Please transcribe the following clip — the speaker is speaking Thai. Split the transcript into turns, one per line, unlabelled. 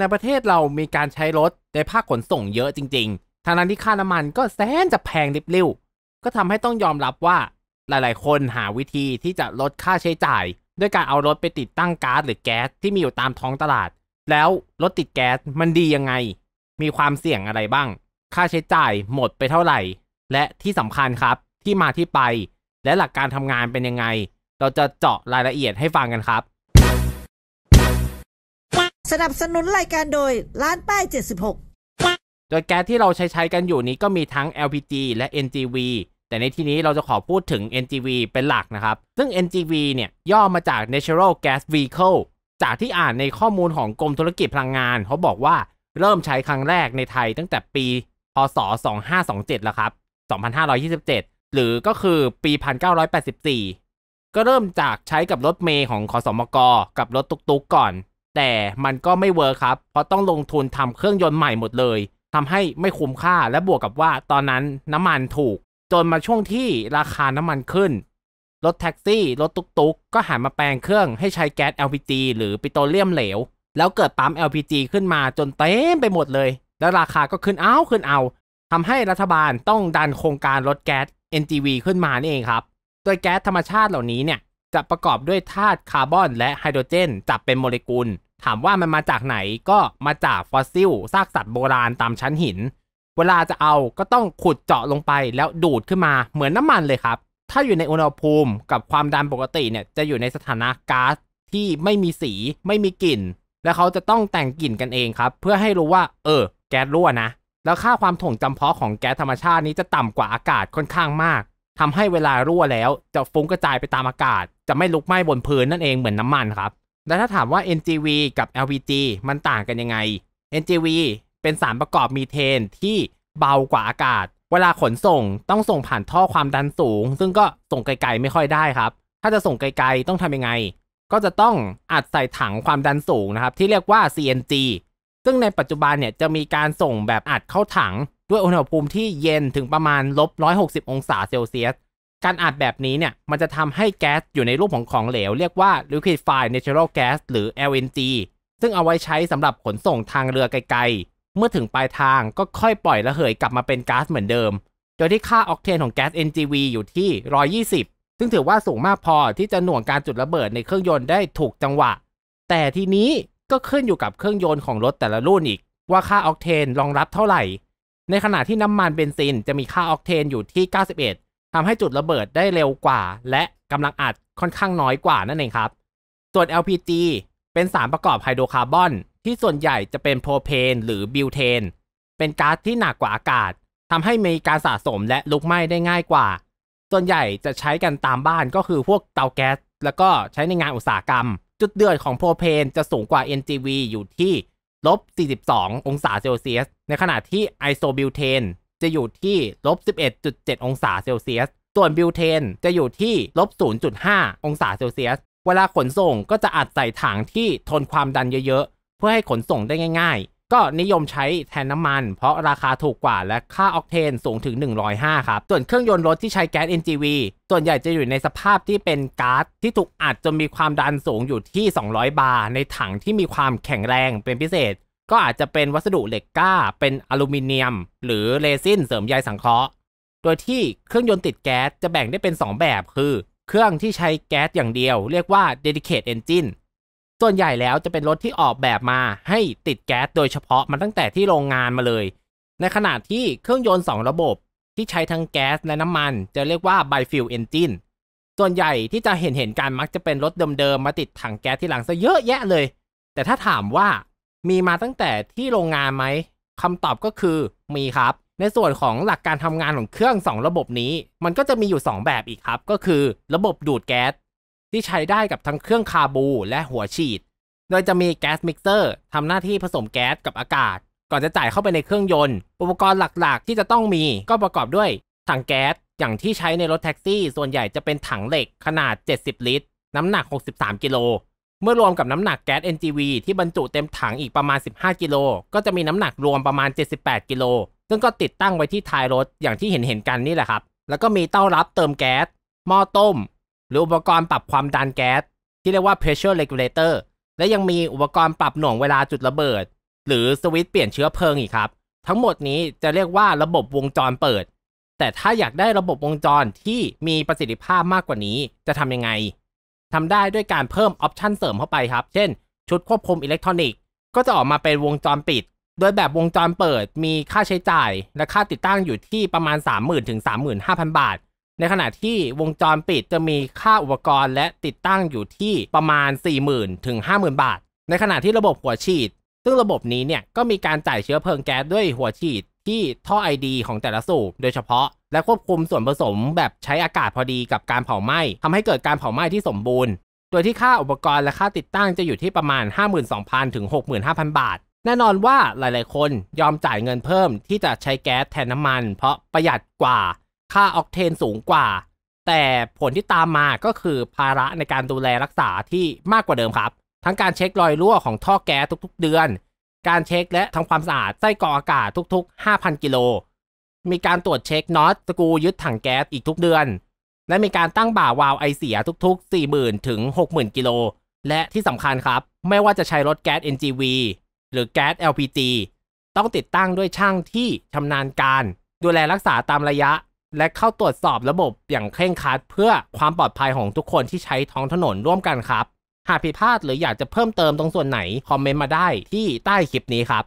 ในประเทศเรามีการใช้รถในภาคขนส่งเยอะจริงๆทางนั้นที่ค่าน้ำมันก็แสนจะแพงริบลิ่วก็ทำให้ต้องยอมรับว่า หลายๆ คนหาวิธีที่จะลดค่าใช้จ่าย ด้วยการเอารถไปติดตั้งก๊าซหรือแก๊สที่มีอยู่ตามท้องตลาด แล้วรถติดแก๊สมันดียังไง มีความเสี่ยงอะไรบ้าง ค่าใช้จ่ายหมดไปเท่าไหร่ และที่สำคัญครับที่มาที่ไป และหลักการทำงานเป็นยังไง เราจะเจาะรายละเอียดให้ฟังกันครับสนับสนุนรายการโดยร้านป้าย 76 โดยแก๊สที่เราใช้ใช้กันอยู่นี้ก็มีทั้ง LPG และ NGV แต่ในที่นี้เราจะขอพูดถึง NGV เป็นหลักนะครับ ซึ่ง NGV เนี่ย ย่อมาจาก Natural Gas Vehicle จากที่อ่านในข้อมูลของกรมธุรกิจพลังงาน เขาบอกว่า เริ่มใช้ครั้งแรกในไทยตั้งแต่ปี พศ2527แล้วครับ 2527 หรือก็คือปี 1984 ก็เริ่มจากใช้กับรถเมย์ของขอสมก กับรถตุกๆกก่อนแต่มันก็ไม่เวิร์คครับ เพราะต้องลงทุนทำเครื่องยนต์ใหม่หมดเลย ทำให้ไม่คุ้มค่า และบวกกับว่าตอนนั้นน้ำมันถูก จนมาช่วงที่ราคาน้ำมันขึ้น รถแท็กซี่รถตุ๊กๆก็หันมาแปลงเครื่องให้ใช้แก๊ส LPG หรือปิโตรเลียมเหลว แล้วเกิดปั๊ม LPG ขึ้นมาจนเต็มไปหมดเลย แล้วราคาก็ขึ้นเอาขึ้นเอาทำให้รัฐบาลต้องดันโครงการลดแก๊ส NGV ขึ้นมานี่เองครับ โดยแก๊สธรรมชาติเหล่านี้เนี่ย จะประกอบด้วยธาตุคาร์บอนและไฮโดรเจนจับเป็นโมเลกุลถามว่ามันมาจากไหนก็มาจากฟอสซิลซากสัตว์โบราณตามชั้นหิน เวลาจะเอาก็ต้องขุดเจาะลงไปแล้วดูดขึ้นมาเหมือนน้ำมันเลยครับ ถ้าอยู่ในอุณหภูมิกับความดันปกติเนี่ย จะอยู่ในสถานะก๊าซที่ไม่มีสี ไม่มีกลิ่น แล้วเขาจะต้องแต่งกลิ่นกันเองครับ เพื่อให้รู้ว่า เออ แก๊สรั่วนะแล้วค่าความถ่วงจำเพาะของแก๊สธรรมชาตินี้จะต่ำกว่าอากาศค่อนข้างมาก ทำให้เวลารั่วแล้วจะฟุ้งกระจายไปตามอากาศ จะไม่ลุกไหม้บนพื้นนั่นเองเหมือนน้ามันครับแล้วถ้าถามว่า NGV กับ LPG มันต่างกันยังไง NGV เป็นสารประกอบมีเทนที่เบากว่าอากาศ เวลาขนส่งต้องส่งผ่านท่อความดันสูง ซึ่งก็ส่งไกลๆไม่ค่อยได้ครับ ถ้าจะส่งไกลๆต้องทำยังไง ก็จะต้องอัดใส่ถังความดันสูงนะครับที่เรียกว่า CNG ซึ่งในปัจจุบันเนี่ยจะมีการส่งแบบอัดเข้าถัง ด้วยอุณหภูมิที่เย็นถึงประมาณลบ160 องศาเซลเซียสการอัดแบบนี้เนี่ย มันจะทำให้แก๊สอยู่ในรูปของของเหลวเรียกว่า liquefied natural gas หรือ LNG ซึ่งเอาไว้ใช้สำหรับขนส่งทางเรือไกลๆ เมื่อถึงปลายทางก็ค่อยปล่อยระเหยกลับมาเป็นก๊าซเหมือนเดิม โดยที่ค่าออกเทนของแก๊ส NGV อยู่ที่ 120 ซึ่งถือว่าสูงมากพอที่จะหน่วงการจุดระเบิดในเครื่องยนต์ได้ถูกจังหวะ แต่ทีนี้ก็ขึ้นอยู่กับเครื่องยนต์ของรถแต่ละรุ่นอีกว่าค่าออกเทนรองรับเท่าไหร่ ในขณะที่น้ำมันเบนซินจะมีค่าออกเทนอยู่ที่ 91ทำให้จุดระเบิดได้เร็วกว่า และกำลังอัดค่อนข้างน้อยกว่านั่นเองครับ ส่วน LPG เป็นสารประกอบไฮโดรคาร์บอนที่ส่วนใหญ่จะเป็นโพรเพนหรือบิวเทน เป็นก๊าซที่หนักกว่าอากาศ ทำให้มีการสะสมและลุกไหม้ได้ง่ายกว่า ส่วนใหญ่จะใช้กันตามบ้านก็คือพวกเตาแก๊สแล้วก็ใช้ในงานอุตสาหกรรม จุดเดือดของโพรเพน จะสูงกว่า NGV อยู่ที่ลบ42องศาเซลเซียส ในขณะที่ไอโซบิวเทนจะอยู่ที่ลบ 11.7 องศาเซลเซียส ส่วนบิวเทน จะอยู่ที่ลบ 0.5 องศาเซลเซียส เวลาขนส่งก็จะอัดใส่ถังที่ทนความดันเยอะ ๆ เพื่อให้ขนส่งได้ง่าย ๆ ก็นิยมใช้แทนน้ำมัน เพราะราคาถูกกว่า และค่าออกเทนสูงถึง 105 ครับ ส่วนเครื่องยนต์รถที่ใช้แก๊ส NGV ส่วนใหญ่จะอยู่ในสภาพที่เป็นก๊าซที่ถูกอัดจนมีความดันสูงอยู่ที่ 200 บาร์ในถังที่มีความแข็งแรงเป็นพิเศษก็อาจจะเป็นวัสดุเหล็กกล้า เป็นอลูมิเนียม หรือเรซินเสริมใยสังเคราะห์ โดยที่เครื่องยนต์ติดแก๊สจะแบ่งได้เป็น 2 แบบ คือเครื่องที่ใช้แก๊สอย่างเดียว เรียกว่า dedicated engine ส่วนใหญ่แล้วจะเป็นรถที่ออกแบบมาให้ติดแก๊สโดยเฉพาะมาตั้งแต่ที่โรงงานมาเลย ในขณะที่เครื่องยนต์ 2 ระบบ ที่ใช้ทั้งแก๊สและน้ำมัน จะเรียกว่า bifuel engine ส่วนใหญ่ที่จะเห็นเห็นกันมักจะเป็นรถเดิมๆมาติดถังแก๊สที่หลังซะเยอะแยะเลย แต่ถ้าถามว่ามีมาตั้งแต่ที่โรงงานไหมคำตอบก็คือมีครับ ในส่วนของหลักการทำงานของเครื่อง 2 ระบบนี้ มันก็จะมีอยู่ 2 แบบอีกครับ ก็คือระบบดูดแก๊ส ที่ใช้ได้กับทั้งเครื่องคาบู และหัวฉีด โดยจะมีแก๊สมิกเซอร์ทำหน้าที่ผสมแก๊สกับอากาศ ก่อนจะจ่ายเข้าไปในเครื่องยนต์ อุปกรณ์หลักๆที่จะต้องมี ก็ประกอบด้วยถังแก๊สอย่างที่ใช้ในรถแท็กซี่ ส่วนใหญ่จะเป็นถังเหล็ก ขนาด 70 ลิตร น้ำหนัก 63กิโลเมื่อรวมกับน้ำหนักแก๊ส NGV ที่บรรจุเต็มถังอีกประมาณ 15 กิโล ก็จะมีน้ำหนักรวมประมาณ 78 กิโล ซึ่งก็ติดตั้งไว้ที่ท้ายรถอย่างที่เห็นเห็นกันนี่แหละครับ แล้วก็มีเต้ารับเติมแก๊ส หม้อต้ม หรืออุปกรณ์ปรับความดันแก๊สที่เรียกว่า pressure regulator และยังมีอุปกรณ์ปรับหน่วงเวลาจุดระเบิด หรือสวิตช์เปลี่ยนเชื้อเพลิงอีกครับ ทั้งหมดนี้จะเรียกว่าระบบวงจรเปิด แต่ถ้าอยากได้ระบบวงจรที่มีประสิทธิภาพมากกว่านี้จะทำยังไงทำได้ด้วยการเพิ่มออปชันเสริมเข้าไปครับ เช่น ชุดควบคุมอิเล็กทรอนิกส์ ก็จะออกมาเป็นวงจรปิด โดยแบบวงจรเปิดมีค่าใช้จ่าย และค่าติดตั้งอยู่ที่ประมาณ 30,000 ถึง35,000 บาท ในขณะที่วงจรปิดจะมีค่าอุปกรณ์และติดตั้งอยู่ที่ประมาณ 40,000 ถึง 50,000 บาท ในขณะที่ระบบหัวฉีด ซึ่งระบบนี้เนี่ยก็มีการจ่ายเชื้อเพลิงแก๊สด้วยหัวฉีดที่ท่อไอดีของแต่ละสูบโดยเฉพาะและควบคุมส่วนผสมแบบใช้อากาศพอดีกับการเผาไหม้ ทำให้เกิดการเผาไหม้ที่สมบูรณ์ โดยที่ค่าอุปกรณ์และค่าติดตั้งจะอยู่ที่ประมาณ 52,000 ถึง 65,000 บาท แน่นอนว่าหลาย ๆ คนยอมจ่ายเงินเพิ่มที่จะใช้แก๊สแทนน้ำมันเพราะประหยัดกว่า ค่าออกเทนสูงกว่า แต่ผลที่ตามมาก็คือภาระในการดูแลรักษาที่มากกว่าเดิมครับ ทั้งการเช็ครอยรั่วของท่อแก๊สทุก ๆ เดือนการเช็คและทำความสะอาดไส้กรอกอากาศทุกๆ 5,000 กิโล มีการตรวจเช็คน็อต สกูยึดถังแก๊สอีกทุกเดือน และมีการตั้งบ่าวาล์วไอเสียทุกๆ 40,000 ถึง 60,000 กิโล และที่สำคัญครับ ไม่ว่าจะใช้รถแก๊ส NGV หรือแก๊ส LPG ต้องติดตั้งด้วยช่างที่ชำนาญการ ดูแลรักษาตามระยะ และเข้าตรวจสอบระบบอย่างเคร่งครัดเพื่อความปลอดภัยของทุกคนที่ใช้ท้องถนนร่วมกันครับหากผิดพลาดหรืออยากจะเพิ่มเติมตรงส่วนไหน คอมเมนต์มาได้ที่ใต้คลิปนี้ครับ